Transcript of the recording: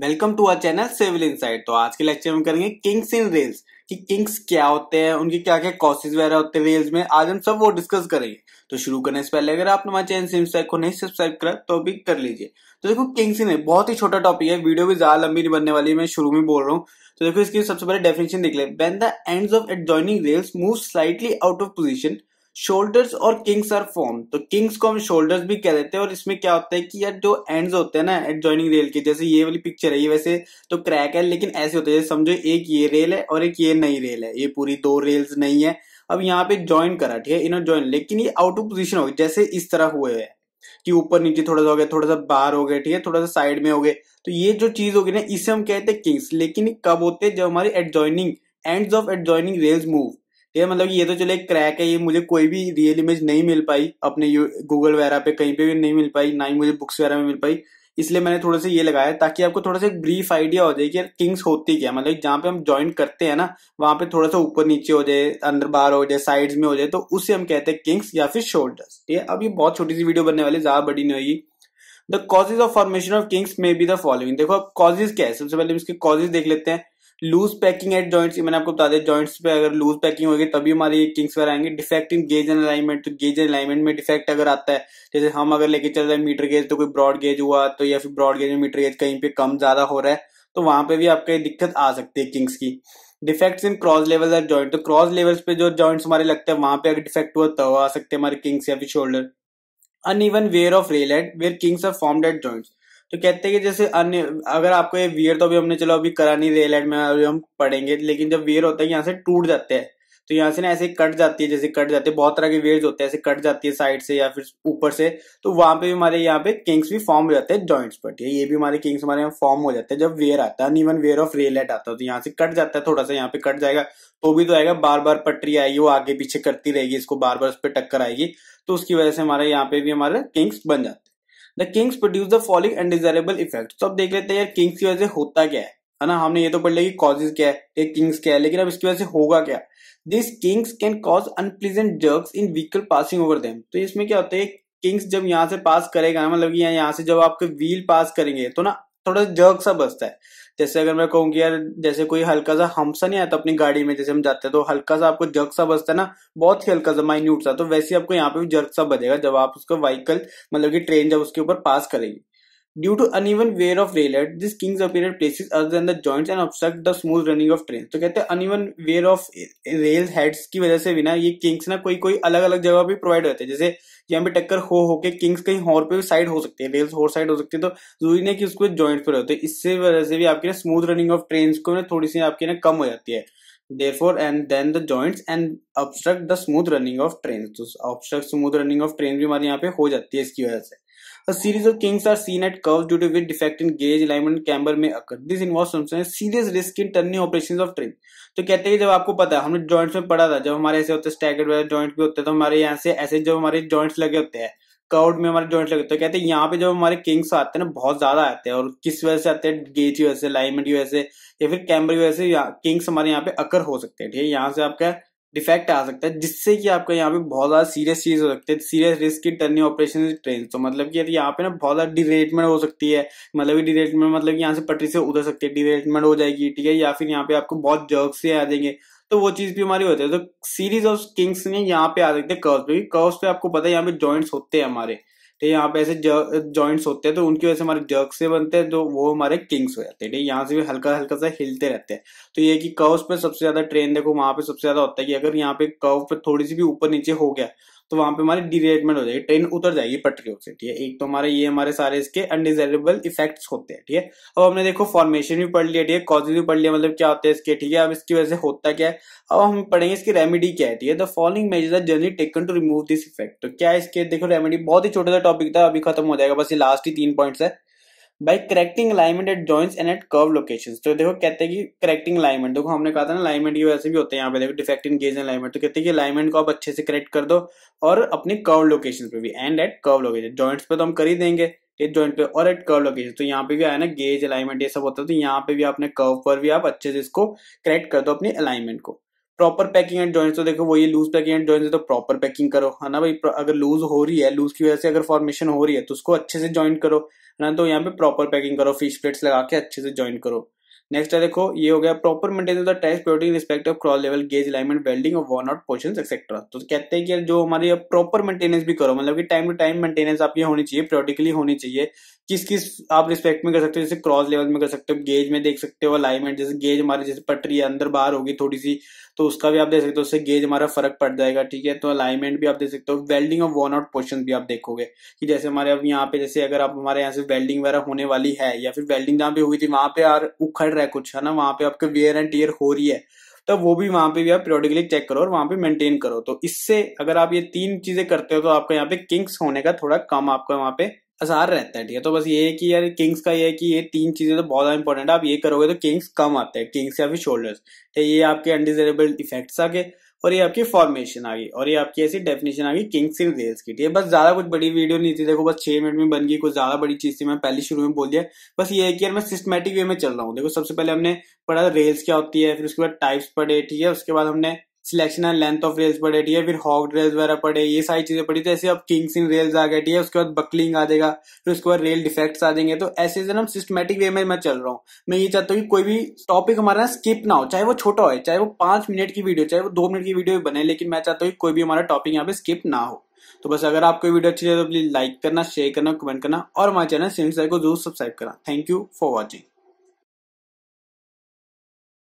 Welcome to our channel civil insight तो आज के लेक्चर में करेंगे किंग्स इन रेल्स कि किंग्स क्या होते हैं उनके क्या क्या कॉसेज वगैरह होते हैं रेल्स में आज हम सब वो डिस्कस करेंगे तो शुरू करने से पहले अगर आपने हमारे चैनल सिविल को नहीं सब्सक्राइब करा तो अभी कर लीजिए तो देखो किंग्स इन बहुत ही छोटा टॉपिक है वीडियो भी ज्यादा लंबी नहीं बनने वाली मैं शुरू में बोल रहा हूँ तो देखो इसकी सबसे पहले डेफिनेशन देख ले when the end of adjoining rails move slightly out of position shoulders और किंग्स आर फॉर्म तो किंग्स को हम शोल्डर्स भी कह देते हैं और इसमें क्या होता है कि यार जो एंड्स होते हैं ना एट ज्वाइनिंग रेल के जैसे ये वाली पिक्चर है ये वैसे तो क्रैक है लेकिन ऐसे होते हैं समझो एक ये रेल है और एक ये नई रेल है ये पूरी दो रेल्स नहीं है अब यहाँ पे ज्वाइन करा ठीक है इन्होंने ज्वाइन लेकिन ये आउट ऑफ पोजिशन हो गई जैसे इस तरह हुए है कि ऊपर नीचे थोड़ा सा हो गया थोड़ा सा बाहर हो गया ठीक है थोड़ा सा साइड में हो गए तो ये जो चीज होगी ना इसे हम कहते हैं किंग्स लेकिन कब होते हैं जब हमारी adjoining end of adjoining rails move ठीक है मतलब ये तो चलो एक क्रैक है ये मुझे कोई भी रियल इमेज नहीं मिल पाई अपने गूगल वगैरह पे कहीं पे भी नहीं मिल पाई ना ही मुझे बुक्स वगैरह में मिल पाई इसलिए मैंने थोड़ा सा ये लगाया ताकि आपको थोड़ा सा एक ब्रीफ आइडिया हो जाए कि यार किंग्स होती क्या मतलब जहाँ पे हम ज्वाइन करते हैं ना वहां पे थोड़ा सा ऊपर नीचे हो जाए अंदर बाहर हो जाए साइड्स में हो जाए तो उससे हम कहते हैं किंग्स या फिर शोल्डर्स ठीक है अब ये बहुत छोटी सी वीडियो बनने वाली ज्यादा बड़ी नहीं होगी the causes of formation of kinks may be the following देखो अब कॉजेज क्या है सबसे पहले हम इसके कॉजेज देख लेते हैं लूज पैकिंग एट जॉइंट्स मैंने आपको बता दें जॉइंट्स पे अगर लूज पैकिंग होगी तभी हमारे ये किंग्स वगैरह आएंगे defect in gauge and alignment तो गेज एंड अलाइनमेंट में डिफेक्ट अगर आता है जैसे हम अगर लेके चल रहे हैं मीटर गेज तो कोई ब्रॉड गेज हुआ तो या फिर ब्रॉड गेज में मीटर गेज कहीं पे कम ज्यादा हो रहा है तो वहां पे भी आपका दिक्कत आ सकती है किंग्स की defects in cross level at joint तो क्रॉस लेवल्स पे जो जॉइंट्स हमारे लगते हैं वहां पे अगर डिफेक्ट हुआ तो आ सकते हैं हमारे किंग्स या फिर shoulder uneven wear of rail at where kinks are form at joints तो कहते हैं कि जैसे अन्य अगर आपको ये वियर तो अभी हमने चलो अभी करा नहीं लाइट में अभी हम पढ़ेंगे लेकिन जब वियर होता है यहाँ से टूट जाते हैं तो यहाँ से ना ऐसे कट जाती है जैसे कट जाती है बहुत तरह के वेयर होते हैं ऐसे कट जाती है साइड से या फिर ऊपर से तो वहां पे भी हमारे यहाँ पे किंग्स भी फॉर्म हो जाते हैं जॉइंट्स पर ठीक है ये भी हमारे किंग्स हमारे यहाँ फॉर्म हो जाते हैं जब वेयर आता है इवन वेयर ऑफ रेलेट आता है तो यहाँ से कट जाता है थोड़ा सा यहाँ पे कट जाएगा तो भी तो आएगा बार बार पटरी आएगी वो आगे पीछे करती रहेगी इसको बार बार उस पर टक्कर आएगी तो उसकी वजह से हमारे यहाँ पे भी हमारे किंग्स बन जाते हैं the kinks produce the following undesirable effect तो अब देख लेते हैं यार किंग्स की वजह से होता क्या है है ना हमने ये तो पढ़ लिया कि कॉजेज क्या है ये किंग्स क्या है लेकिन अब इसकी वजह से होगा क्या this kinks can cause unpleasant jerks in vehicle passing over them तो इसमें क्या होता है किंग्स जब यहाँ से पास करेगा मतलब यहाँ से जब आपके व्हील पास करेंगे तो ना थोड़ा जर्क सा बसता है जैसे अगर मैं कहूँ कि यार जैसे कोई हल्का सा हमसा नहीं आता अपनी गाड़ी में जैसे हम जाते हैं तो हल्का सा आपको जर्क सा बसता है ना बहुत ही हल्का सा माइन्यूट सा तो वैसे आपको यहाँ पे भी जर्क सा बजेगा जब आप उसको व्हीकल मतलब कि ट्रेन जब उसके ऊपर पास करेगी due to uneven wear of rail head this kinks appear at other than the joints and obstruct the smooth running of train तो कहते हैं uneven wear of rail heads की वजह से भी ना ये किंग्स ना कोई कोई अलग अलग जगह भी प्रोवाइड रहते हैं जैसे यहाँ पे टक्कर हो होके किंग्स कहीं और पे भी साइड हो सकते हैं रेल्स और साइड हो सकती है तो जरूरी नहीं कि उसको पर होते हैं इससे वजह से भी आपकी ना स्मूथ रनिंग ऑफ ट्रेन को ना थोड़ी सी आपकी ना कम हो जाती है therefore and then the joints and obstruct the smooth running of trains so तो obstruct smooth running of train bhi hamari yahan pe ho jati hai iski wajah se A series of kinks are seen at curves due to which defect in gauge alignment camber may occur. This involves serious risk in turning operations of train. तो कहते हैं जब आपको पता है हमने joints में पढ़ा था जब हमारे ऐसे होते हैं स्टैगर्ड वाले जॉइंट भी होते हैं तो हमारे यहाँ से ऐसे जब हमारे जॉइंट्स लगे होते हैं कर्व में हमारे जॉइंट लगे होते हैं तो कहते हैं यहाँ पे जब हमारे किंग्स आते हैं ना बहुत ज्यादा आते हैं और किस वजह से आते हैं गेज की वजह से अलाइनमेंट की वजह से या फिर कैमरे की वजह से किंग्स हमारे यहाँ पे अकर हो सकते हैं ठीक है यहाँ से आपका डिफेक्ट आ सकता है जिससे कि आपका यहाँ पे बहुत ज़्यादा सीरियस चीज़ हो सकती है सीरियस रिस्क की टर्निंग ऑपरेशन ट्रेन तो मतलब कि यहाँ पे ना बहुत ज़्यादा डिरेटमेंट हो सकती है मतलब कि डिरेटमेंट मतलब यहाँ से पटरी से उतर सकती है डिरेटमेंट हो जाएगी ठीक है या फिर यहाँ पे आपको बहुत जर्क से आ जाएंगे तो वो चीज़ भी हमारी होती है तो सीरीज ऑफ किंग्स में यहाँ पे आ सकते हैं कर्व पे कर्व पे आपको पता है यहाँ पे जॉइंट्स होते हैं हमारे यहाँ पे ऐसे जॉइंट्स होते हैं तो उनकी वजह से हमारे जर्क से बनते हैं तो वो हमारे किंग्स हो जाते हैं ठीक यहाँ से भी हल्का हल्का सा हिलते रहते हैं तो ये कि कर्व्स पे सबसे ज्यादा ट्रेन देखो वहां पे सबसे ज्यादा होता है कि अगर यहाँ पे कर्व पे थोड़ी सी भी ऊपर नीचे हो गया तो वहां पे हमारी डिरेटमेंट हो जाएगी ट्रेन उतर जाएगी पटरी से ठीक है एक तो हमारे ये हमारे सारे इसके अनडिजायरेबल इफेक्ट्स होते हैं ठीक है अब हमने देखो फॉर्मेशन भी पढ़ लिया ठीक है कॉजेज भी पढ़ लिया मतलब क्या होते हैं इसके ठीक है अब इसकी वजह से होता क्या है अब हम पढ़ेंगे इसकी रेमेडी क्या है ठीक है the following major journey taken to remove this effect तो क्या इसके देखो रेमेडी बहुत ही छोटा सा टॉपिक था अभी खत्म हो जाएगा बस ये लास्ट ही तीन पॉइंट्स है by correcting alignment at joints and at curve locations तो देखो कहते हैं कि करेक्टिंग अलाइनमेंट देखो हमने कहा था ना अलाइनमेंट की वजह से भी होते हैं यहाँ पे देखो डिफेक्ट इन गेज अलाइनमेंट तो कहते हैं कि अलाइनमेंट को आप अच्छे से करेक्ट कर दो और अपने कर्व लोकेशन पे भी and at curve location joints पे तो हम कर ही देंगे एक जॉइंट पे और एट कर्व लोकेशन तो यहाँ पे भी आया ना गेज अलाइनमेंट ये सब होता है तो यहाँ पे भी आपने कर्व पर भी आप अच्छे से इसको करेक्ट कर दो अपनी अलाइनमेंट को प्रॉपर पैकिंग एंड जॉइंट तो देखो वो ये लूज पैकिंग एंड है तो प्रॉपर पैकिंग करो है ना भाई अगर लूज हो रही है लूज की वजह से अगर फॉर्मेशन हो रही है तो उसको अच्छे से ज्वाइंट करो है ना तो यहाँ पे प्रॉपर पैकिंग करो फिश प्लेट्स लगा के अच्छे से ज्वाइंट करो नेक्स्ट है देखो ये हो गया प्रॉपर मेंटेन ऑफ द टैक्स purity respect of cross level gauge alignment welding और वन आउट पोर्शन एक्सेट्रा तो कहते हैं कि जो हमारी प्रॉपर मेंटेनेंस भी करो मतलब कि टाइम टू टाइम मेंटेनेंस आप ये होनी चाहिए प्योरिटिकली होनी चाहिए किस किस आप रिस्पेक्ट में कर सकते हो जैसे क्रॉस लेवल में कर सकते हो गेज में देख सकते हो अलाइनमेंट जैसे गेज हमारे जैसे पटरी अंदर बाहर होगी थोड़ी सी तो उसका भी आप देख सकते हो उससे गेज हमारा फर्क पड़ जाएगा ठीक है तो अलाइनमेंट भी आप देख सकते हो वेल्डिंग और वन आउट पोर्शन भी आप देखोगे कि जैसे हमारे अब यहाँ पे जैसे अगर आप हमारे यहाँ से वेल्डिंग वगैरह होने वाली है या फिर वेल्डिंग जहाँ पे हुई थी वहां पे यार उखड़ रहा है कुछ है ना वहां पे आपके वेयर एंड टीयर हो रही है तो वो भी वहां पे भी आप पीरियोडिकली चेक करो और वहां पे मेंटेन करो तो इससे अगर आप ये तीन चीजें करते हो तो आपका यहाँ पे किंग्स होने का थोड़ा कम आपका वहां पे आसार रहता है ठीक है तो बस ये है कि यार किंग्स का ये है कि ये तीन चीजें तो बहुत इंपॉर्टेंट है आप ये करोगे तो किंग्स कम आते हैं किंग्स या फिर शोल्डर्स तो ये आपके अनडिजरेबल इफेक्ट्स आगे और ये आपकी फॉर्मेशन आ गई और ये आपकी ऐसी डेफिनेशन आ गई किंग्स इन रेल्स की ठीक है बस ज्यादा कुछ बड़ी वीडियो नहीं थी देखो बस छह मिनट में बन गई कुछ ज्यादा बड़ी चीज थी मैं पहले शुरू में बोल दिया बस ये है कि यार मैं सिस्टमेटिक वे में चल रहा हूँ देखो सबसे पहले हमने पढ़ा रेल्स क्या होती है फिर उसके बाद टाइप्स पढ़े ठीक है उसके बाद हमने selection and length of rails पड़े ठीक है फिर हॉक रेल्स वगैरह पड़े ये सारी चीजें पड़ी तो ऐसे अब किंग्स इन रेल्स आ गए ठीक है उसके बाद बकलिंग आ जाएगा फिर उसके बाद रेल डिफेक्ट्स आ जाएंगे तो ऐसे से ना सिस्टमेटिक वे में मैं चल रहा हूँ मैं ये चाहता हूँ कि कोई भी टॉपिक हमारा स्किप ना हो चाहे वो छोटा हो चाहे वो पांच मिनट की वीडियो चाहे वो दो मिनट की वीडियो भी बने लेकिन मैं चाहता हूँ कि कोई भी हमारा टॉपिक यहाँ पे स्किप ना हो तो बस अगर आपको वीडियो अच्छी लगे तो प्लीज लाइक करना शेयर करना कमेंट करना और हमारे चैनल को जरूर सब्सक्राइब करना थैंक यू फॉर वॉचिंग